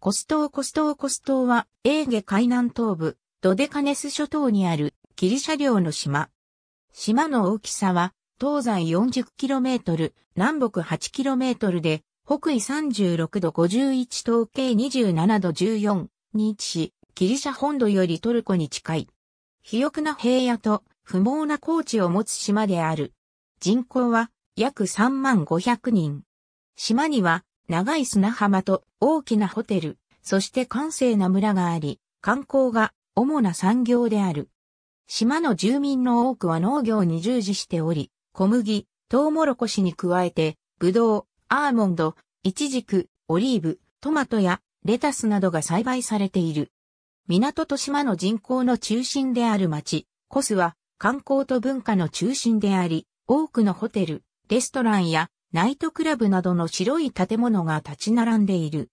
コストーコストーコストーは、エーゲ海南東部、ドデカネス諸島にあるギリシャ領の島。島の大きさは、東西 40km、南北 8km で、北緯36度51東経27度14に位置し、ギリシャ本土よりトルコに近い。肥沃な平野と不毛な高地を持つ島である。人口は約3万500人。島には長い砂浜と大きなホテル、そして閑静な村があり、観光が主な産業である。島の住民の多くは農業に従事しており、小麦、トウモロコシに加えて、ブドウ、アーモンド、イチジク、オリーブ、トマトやレタスなどが栽培されている。港と島の人口の中心である町、コスは観光と文化の中心であり、多くのホテル、レストランやナイトクラブなどの白い建物が立ち並んでいる。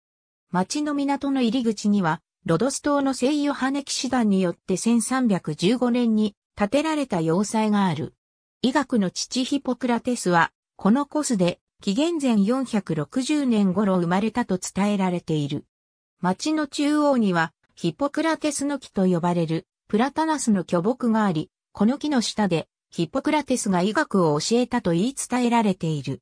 町の港の入り口には、ロドス島の聖ヨハネ騎士団によって1315年に建てられた要塞がある。医学の父ヒポクラテスは、このコスで、紀元前460年頃生まれたと伝えられている。町の中央には、ヒポクラテスの木と呼ばれる、プラタナスの巨木があり、この木の下で、ヒポクラテスが医学を教えたと言い伝えられている。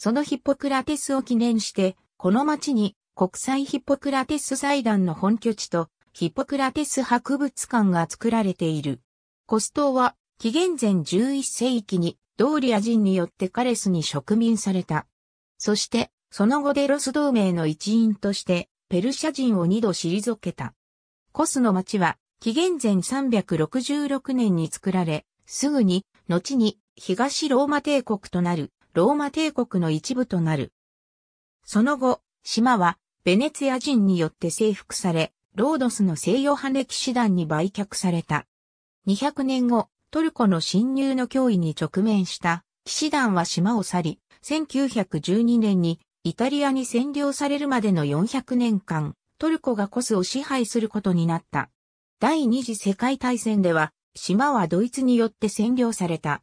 そのヒポクラテスを記念して、この町に国際ヒポクラテス祭壇の本拠地とヒポクラテス博物館が作られている。コス島は紀元前11世紀にドーリア人によってカレスに植民された。そして、その後デロス同盟の一員として、ペルシャ人を二度退けた。コスの町は、紀元前366年に作られ、すぐに、後に東ローマ帝国となるローマ帝国の一部となる。その後、島はベネツィア人によって征服され、ロードスの西洋派歴史団に売却された。200年後、トルコの侵入の脅威に直面した騎士団は島を去り、1912年にイタリアに占領されるまでの400年間、トルコがコスを支配することになった。第二次世界大戦では、島はドイツによって占領された。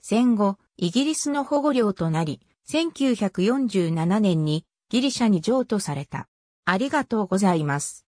戦後、イギリスの保護領となり、1947年にギリシャに譲渡された。ありがとうございます。